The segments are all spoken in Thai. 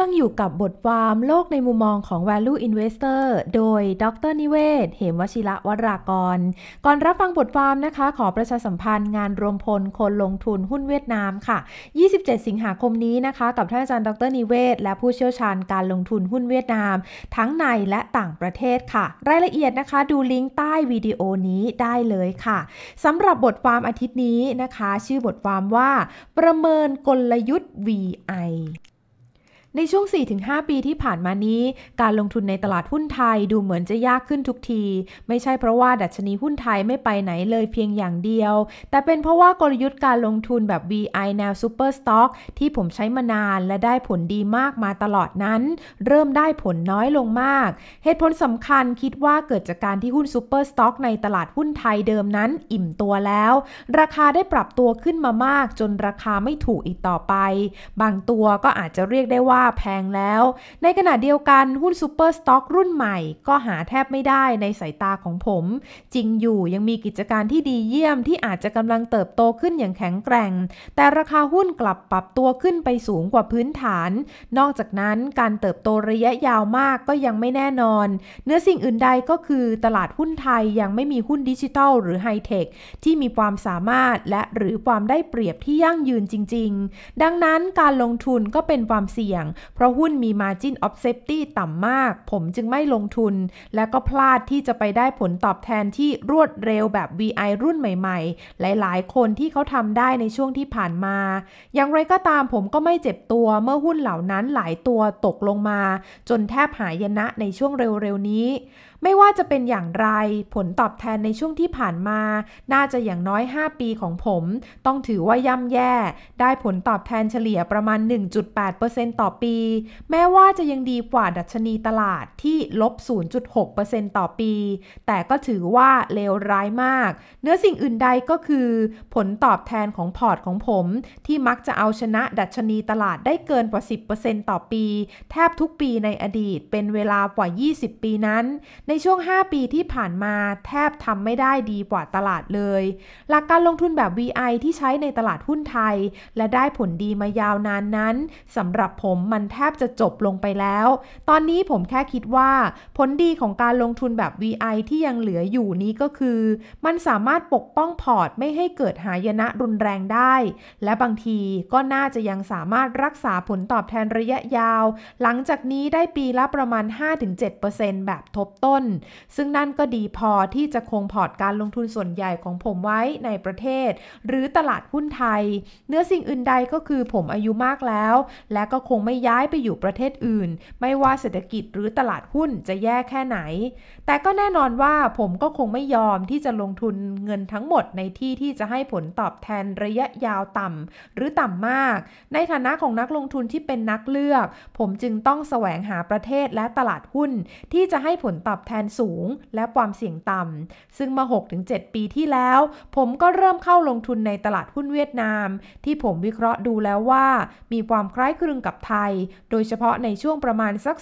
ำลังอยู่กับบทความโลกในมุมมองของ Value Investor โดยดรนิเวศ เหมวชิระวรากร ก่อนรับฟังบทความนะคะ ขอประชาสัมพันธ์งานรวมพลคนลงทุนหุ้นเวียดนามค่ะ 27 สิงหาคมนี้นะคะ กับท่านอาจารย์ดรนิเวศ และผู้เชี่ยวชาญการลงทุนหุ้นเวียดนาม ทั้งในและต่างประเทศค่ะ รายละเอียดนะคะดูลิงก์ใต้วิดีโอนี้ได้เลยค่ะสำหรับบทความอาทิตย์นี้นะคะ ชื่อบทความว่า ประเมินกลยุทธ์ VI ในช่วง 4-5 ปีที่ผ่านมานี้ การลงทุนในตลาดหุ้นไทยดูเหมือนจะยากขึ้นทุกที ไม่ใช่เพราะว่าดัชนีหุ้นไทยไม่ไปไหนเลยเพียงอย่างเดียว แต่เป็นเพราะว่ากลยุทธ์การลงทุนแบบ VI แนว Super Stock ที่ผมใช้มานานและได้ผลดีมากมาตลอดนั้น เริ่มได้ผลน้อยลงมาก เหตุผลสำคัญคิดว่าเกิดจากการที่หุ้น Super Stock ในตลาดหุ้นไทยเดิมนั้นอิ่มตัวแล้ว ราคาได้ปรับตัวขึ้นมามาก จนราคาไม่ถูกอีกต่อไป บางตัวก็อาจจะเรียกได้ว่าแพงแล้ว ในขณะเดียวกันหุ้นซูเปอร์สต็อกรุ่นใหม่ ก็หาแทบไม่ได้ในสายตาของผม จริงอยู่ยังมีกิจการที่ดีเยี่ยมที่อาจจะกำลังเติบโตขึ้นอย่างแข็งแกร่ง แต่ราคาหุ้นกลับปรับตัวขึ้นไปสูงกว่าพื้นฐาน นอกจากนั้นการเติบโตระยะยาวมากก็ยังไม่แน่นอน เนื้อสิ่งอื่นใดก็คือตลาดหุ้นไทยยังไม่มีหุ้นดิจิทัล หรือไฮเทคที่มีความสามารถและหรือความได้เปรียบที่ยั่งยืนจริง ๆ ดังนั้นการลงทุนก็เป็นความเสี่ยงเพราะหุ้นมี Margin of Safety ต่ำมาก ผมจึงไม่ลงทุน และก็พลาดที่จะไปได้ผลตอบแทนที่รวดเร็วแบบ VI รุ่นใหม่ๆ หลายๆคนที่เขาทำได้ในช่วงที่ผ่านมา อย่างไรก็ตามผมก็ไม่เจ็บตัวเมื่อหุ้นเหล่านั้นหลายตัวตกลงมา จนแทบหายนะในช่วงเร็วๆ นี้ไม่ว่าจะเป็นอย่างไร ผลตอบแทนในช่วงที่ผ่านมา น่าจะอย่างน้อย 5 ปีของผม ต้องถือว่าย่ำแย่ได้ผลตอบแทนเฉลี่ยประมาณ 1.8%ต่อปี แม้ว่าจะยังดีกว่าดัชนีตลาดที่ลบ0.6%ต่อปี แต่ก็ถือว่าเลวร้ายมาก เนื้อสิ่งอื่นใดก็คือ ผลตอบแทนของพอร์ตของผม ที่มักจะเอาชนะ ดัชนีตลาดได้เกินกว่า10%ต่อปีแทบทุกปีในอดีตเป็นเวลากว่า 20 ปีนั้นในช่วง 5 ปีที่ผ่านมาแทบทำไม่ได้ดีกว่าตลาดเลย หลักการลงทุนแบบ VI ที่ใช้ในตลาดหุ้นไทย และได้ผลดีมายาวนานนั้นสำหรับผมมันแทบจะจบลงไปแล้ว ตอนนี้ผมแค่คิดว่า ผลดีของการลงทุนแบบ VI ที่ยังเหลืออยู่นี้ก็คือ มันสามารถปกป้องพอร์ต ไม่ให้เกิดหายนะรุนแรงได้ และบางทีก็น่าจะยังสามารถรักษาผลตอบแทนระยะยาว หลังจากนี้ได้ปีละประมาณ5-7%แบบทบต้นนซึ่งนั่นก็ดีพอที่จะคงพอร์ตการลงทุนส่วนใหญ่ของผมไว้ในประเทศ หรือตลาดหุ้นไทย เนื้อสิ่งอื่นใดก็คือผมอายุมากแล้ว และก็คงไม่ย้ายไปอยู่ประเทศอื่น ไม่ว่าเศรษฐกิจหรือตลาดหุ้นจะแย่แค่ไหน แต่ก็แน่นอนว่าผมก็คงไม่ยอมที่จะลงทุนเงินทั้งหมดในที่ที่จะให้ผลตอบแทนระยะยาวต่ำหรือต่ำมาก ในฐานะของนักลงทุนที่เป็นนักเลือก ผมจึงต้องแสวงหาประเทศและตลาดหุ้น ที่จะให้ผลตอบแทนสูงและความเสี่ยงต่ำ ซึ่งมา 6-7 ปีที่แล้ว ผมก็เริ่มเข้าลงทุนในตลาดหุ้นเวียดนาม ที่ผมวิเคราะห์ดูแล้วว่า มีความคล้ายคลึงกับไทย โดยเฉพาะในช่วงประมาณสัก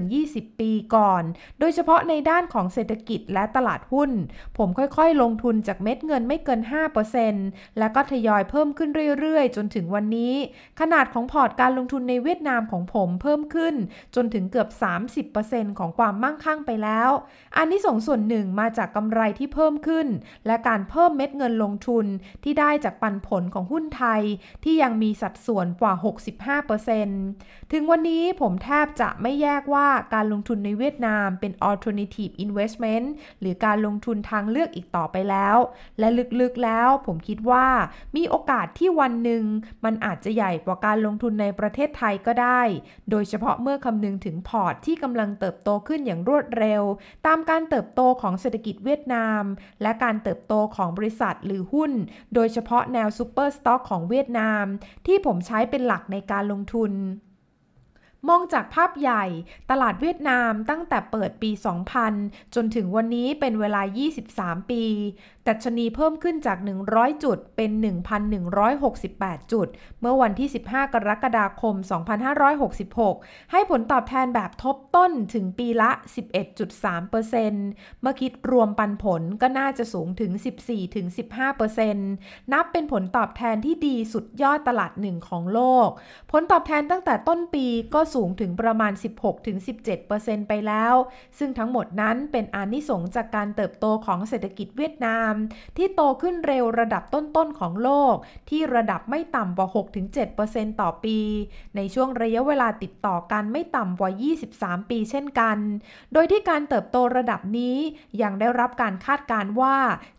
15-20 ปีก่อน โดยเฉพาะในด้านของเศรษฐกิจและตลาดหุ้น ผมค่อยๆ ลงทุนจากเม็ดเงินไม่เกิน 5%แล้วก็ทยอยเพิ่มขึ้นเรื่อยๆ จนถึงวันนี้ ขนาดของพอร์ตการลงทุนในเวียดนามของผมเพิ่มขึ้น จนถึงเกือบ 30%ของความมั่งคั่งไปแล้วแล้วอันนี้ส่งส่วนหนึ่งมาจากกำไรที่เพิ่มขึ้น และการเพิ่มเม็ดเงินลงทุนที่ได้จากปันผลของหุ้นไทย ที่ยังมีสัดส่วนกว่า 65%ถึงวันนี้ผมแทบจะไม่แยกว่าการลงทุนในเวียดนามเป็น alternative investment หรือการลงทุนทางเลือกอีกต่อไปแล้ว และลึกๆแล้วผมคิดว่ามีโอกาสที่วันหนึ่ง มันอาจจะใหญ่กว่าการลงทุนในประเทศไทยก็ได้ โดยเฉพาะเมื่อคำนึงถึงพอร์ตที่กำลังเติบโตขึ้นอย่างรวดเร็วตามการเติบโตของเศรษฐกิจเวียดนาม และการเติบโตของบริษัทหรือหุ้น โดยเฉพาะแนวซูเปอร์สต็อกของเวียดนาม ที่ผมใช้เป็นหลักในการลงทุนมองจากภาพใหญ่ตลาดเวียดนามตั้งแต่เปิดปี 2000 จนถึงวันนี้เป็นเวลา 23 ปีตัชนีเพิ่มขึ้นจาก 100 จุดเป็น 1,168 จุด เมื่อวันที่ 15 กรกฎาคม 2566 ให้ผลตอบแทนแบบทบต้นถึงปีละ 11.3%เมื่อคิดรวมปันผลก็น่าจะสูงถึง 14-15%นับเป็นผลตอบแทนที่ดีสุดยอดตลาดหนึ่งของโลก ผลตอบแทนตั้งแต่ต้นปีก็สูงถึงประมาณ 16-17%ไปแล้ว ซึ่งทั้งหมดนั้นเป็นอานิสงจากการเติบโตของเศรษฐกิจเวียดนาม ที่โตขึ้นเร็วระดับต้นๆของโลก ที่ระดับไม่ต่ำกว่า6-7%ต่อปี ในช่วงระยะเวลาติดต่อกันไม่ต่ำกว่า 23 ปีเช่นกัน โดยที่การเติบโตระดับนี้ยังได้รับการคาดการว่า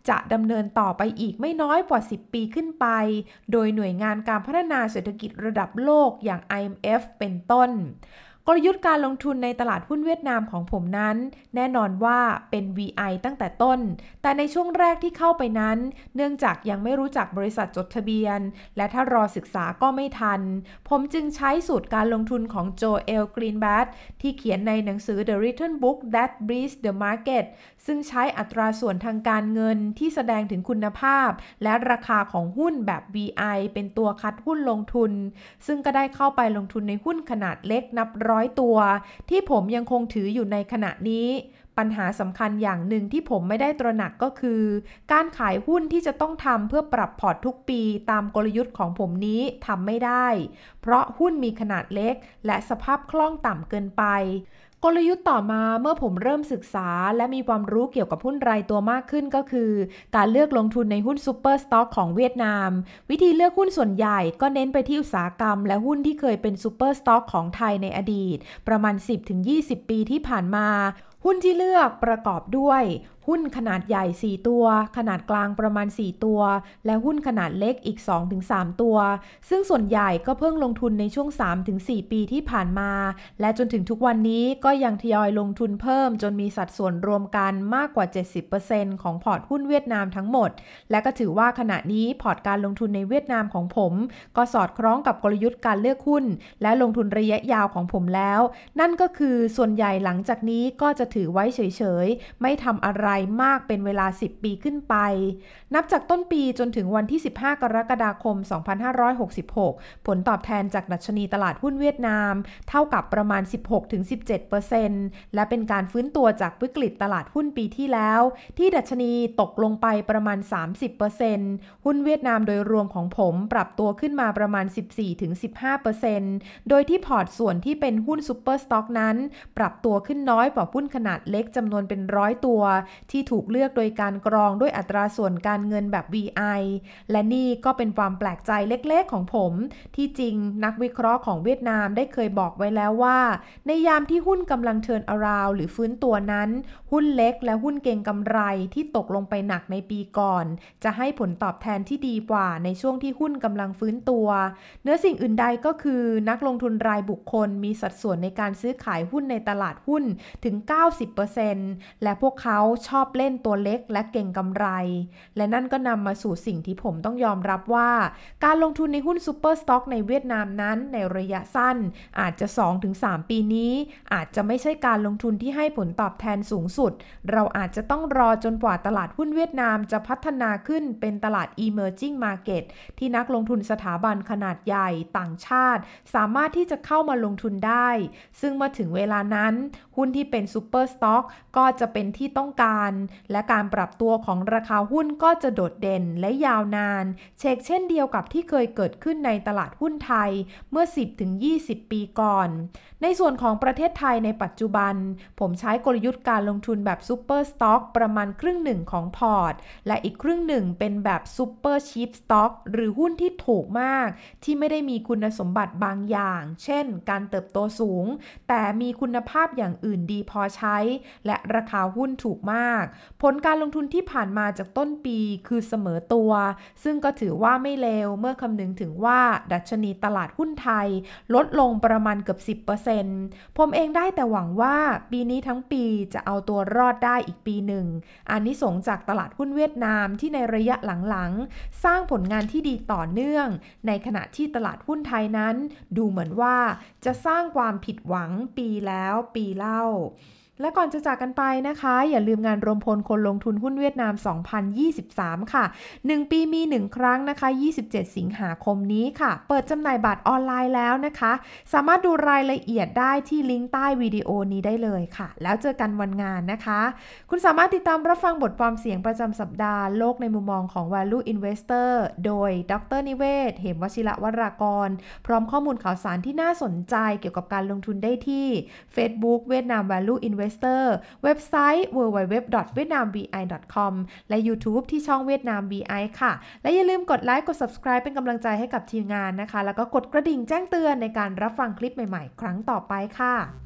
จะดำเนินต่อไปอีกไม่น้อยกว่า 10 ปีขึ้นไป โดยหน่วยงานการพัฒนาเศรษฐกิจระดับโลกอย่าง IMF เป็นต้นกลยุทธ์การลงทุนในตลาดหุ้นเวียดนามของผมนั้นแน่นอนว่าเป็น VI ตั้งแต่ต้น แต่ในช่วงแรกที่เข้าไปนั้นเนื่องจากยังไม่รู้จักบริษัทจดทะเบียน และถ้ารอศึกษาก็ไม่ทัน ผมจึงใช้สูตรการลงทุนของโจเอลกรีนแบทที่เขียนในหนังสือ The Written Book That b r e a d s the Market ซึ่งใช้อัตราส่วนทางการเงินที่แสดงถึงคุณภาพ และราคาของหุ้นแบบ VI เป็นตัวคัดหุ้นลงทุน ซึ่งก็ได้เข้าไปลงทุนในหุ้นขนาดเล็กนับร้อยตัว ที่ผมยังคงถืออยู่ในขณะนี้ ปัญหาสำคัญอย่างหนึ่งที่ผมไม่ได้ตระหนักก็คือ การขายหุ้นที่จะต้องทำเพื่อปรับพอร์ตทุกปีตามกลยุทธ์ของผมนี้ทำไม่ได้ เพราะหุ้นมีขนาดเล็กและสภาพคล่องต่ำเกินไปกลยุทธ์ต่อมาเมื่อผมเริ่มศึกษาและมีความรู้เกี่ยวกับหุ้นรายตัวมากขึ้นก็คือการเลือกลงทุนในหุ้นซูเปอร์สต็อกของเวียดนาม วิธีเลือกหุ้นส่วนใหญ่ก็เน้นไปที่อุตสาหกรรมและหุ้นที่เคยเป็นซูเปอร์สต็อกของไทยในอดีต ประมาณ 10-20 ปีที่ผ่านมาหุ้นที่เลือกประกอบด้วยหุ้นขนาดใหญ่ 4 ตัว ขนาดกลางประมาณ 4 ตัว และหุ้นขนาดเล็กอีก 2-3 ตัว ซึ่งส่วนใหญ่ก็เพิ่งลงทุนในช่วง 3-4 ปีที่ผ่านมา และจนถึงทุกวันนี้ก็ยังทยอยลงทุนเพิ่ม จนมีสัดส่วนรวมกันมากกว่า 70%ของพอร์ตหุ้นเวียดนามทั้งหมด และก็ถือว่าขณะนี้พอร์ตการลงทุนในเวียดนามของผม ก็สอดคล้องกับกลยุทธ์การเลือกหุ้น และลงทุนระยะยาวของผมแล้ว นั่นก็คือส่วนใหญ่หลังจากนี้ก็จะถือไว้เฉยๆ ไม่ทำอะไรายมากเป็นเวลา 10 ปีขึ้นไป นับจากต้นปีจนถึงวันที่ 15 กรกฎาคม 2566 ผลตอบแทนจากดัชนีตลาดหุ้นเวียดนาม เท่ากับประมาณ 16-17%และเป็นการฟื้นตัวจากวิกฤตตลาดหุ้นปีที่แล้ว ที่ดัชนีตกลงไปประมาณ 30%หุ้นเวียดนามโดยรวมของผมปรับตัวขึ้นมาประมาณ 14-15%โดยที่พอร์ตส่วนที่เป็นหุ้นซูเปอร์สต็อกนั้นปรับตัวขึ้นน้อยกว่าหุ้นขนาดเล็กจำนวนเป็นร้อยตัวที่ถูกเลือกโดยการกรองด้วยอัตราส่วนการเงินแบบ VI และนี่ก็เป็นความแปลกใจเล็กๆของผม ที่จริงนักวิเคราะห์ของเวียดนามได้เคยบอกไว้แล้วว่า ในยามที่หุ้นกำลังเทินอาราวหรือฟื้นตัวนั้น หุ้นเล็กและหุ้นเก่งกำไรที่ตกลงไปหนักในปีก่อน จะให้ผลตอบแทนที่ดีกว่าในช่วงที่หุ้นกำลังฟื้นตัว เนื้อสิ่งอื่นใดก็คือ นักลงทุนรายบุคคล มีสัดส่วนในการซื้อขายหุ้นในตลาดหุ้นถึง90%และพวกเขาชอบเล่นตัวเล็กและเก่งกำไร และนั่นก็นำมาสู่สิ่งที่ผมต้องยอมรับว่า การลงทุนในหุ้นซูเปอร์สต็อกในเวียดนามนั้นในระยะสั้นอาจจะ 2-3 ปีนี้ อาจจะไม่ใช่การลงทุนที่ให้ผลตอบแทนสูงสุด เราอาจจะต้องรอจนกว่าตลาดหุ้นเวียดนามจะพัฒนาขึ้นเป็นตลาด emerging market ที่นักลงทุนสถาบันขนาดใหญ่ต่างชาติ สามารถที่จะเข้ามาลงทุนได้ ซึ่งเมื่อถึงเวลานั้น หุ้นที่เป็นซูเปอร์สต็อกก็จะเป็นที่ต้องการันและการปรับตัวของราคาหุ้นก็จะโดดเด่นและยาวนาน เชกเช่นเดียวกับที่เคยเกิดขึ้นในตลาดหุ้นไทยเมื่อ 10-20 ปีก่อน ในส่วนของประเทศไทยในปัจจุบัน ผมใช้กลยุทธ์การลงทุนแบบซูเปอร์สต็อกประมาณครึ่งหนึ่งของพอร์ต และอีกครึ่งหนึ่งเป็นแบบซูเปอร์ชีพสต็อกหรือหุ้นที่ถูกมาก ที่ไม่ได้มีคุณสมบัติบางอย่าง เช่น การเติบโตสูง แต่มีคุณภาพอย่างอื่นดีพอใช้ และราคาหุ้นถูกมากากผลการลงทุนที่ผ่านมาจากต้นปีคือเสมอตัว ซึ่งก็ถือว่าไม่เลวเมื่อคำนึงถึงว่าดัชนีตลาดหุ้นไทยลดลงประมาณเกือบ 10%ผมเองได้แต่หวังว่าปีนี้ทั้งปีจะเอาตัวรอดได้อีกปีหนึ่งอันนี้สงจากตลาดหุ้นเวียดนามที่ในระยะหลังๆสร้างผลงานที่ดีต่อเนื่อง ในขณะที่ตลาดหุ้นไทยนั้น ดูเหมือนว่า จะสร้างความผิดหวังปีแล้วปีเล่าและก่อนจะจากกันไปนะคะ อย่าลืมงานรวมพลคนลงทุนหุ้นเวียดนาม 2023 ค่ะ 1 ปีมี 1 ครั้งนะคะ 27 สิงหาคมนี้ค่ะ เปิดจำหน่ายบัตรออนไลน์แล้วนะคะ สามารถดูรายละเอียดได้ที่ลิงก์ใต้วิดีโอนี้ได้เลยค่ะ แล้วเจอกันวันงานนะคะ คุณสามารถติดตามรับฟังบทความเสียงประจำสัปดาห์โลกในมุมมองของ Value Investor โดยดรนิเวศ เหมวชิระวรากร พร้อมข้อมูลข่าวสารที่น่าสนใจเกี่ยวกับการลงทุนได้ที่ Facebook เวียดนาม Value i n v e s t Investor เว็บไซต์ www.vietnambi.com และ YouTube ที่ช่องเวียดนาม BI ค่ะ และอย่าลืมกดไลค์กด subscribe เป็นกำลังใจให้กับทีมงานนะคะ แล้วก็กดกระดิ่งแจ้งเตือนในการรับฟังคลิปใหม่ๆ ครั้งต่อไปค่ะ